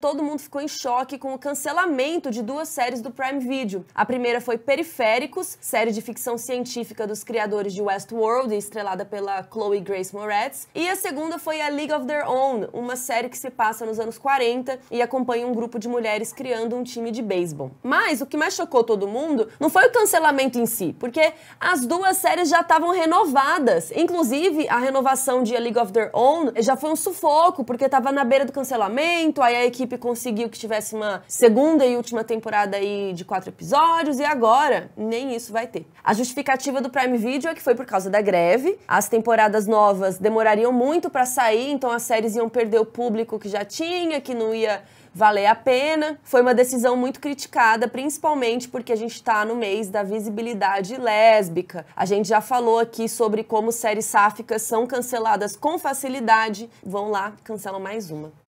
todo mundo ficou em choque com o cancelamento de duas séries do Prime Video. A primeira foi Periféricos, série de ficção científica dos criadores de Westworld, estrelada pela Chloe Grace Moretz, e a segunda foi A League of Their Own, uma série que se passa nos anos 40 e acompanha um grupo de mulheres criando um time de beisebol. Mas o que mais chocou todo mundo não foi o cancelamento em si, porque as duas séries já estavam renovadas. Inclusive, a renovação de A League of Their Own já foi um sufoco, porque estava na beira do cancelamento, aí a equipe equipe conseguiu que tivesse uma segunda e última temporada aí de quatro episódios, e agora nem isso vai ter. A justificativa do Prime Video é que foi por causa da greve, as temporadas novas demorariam muito para sair, então as séries iam perder o público que já tinha, que não ia valer a pena. Foi uma decisão muito criticada, principalmente porque a gente está no mês da visibilidade lésbica. A gente já falou aqui sobre como séries sáficas são canceladas com facilidade. Vão lá, cancelam mais uma.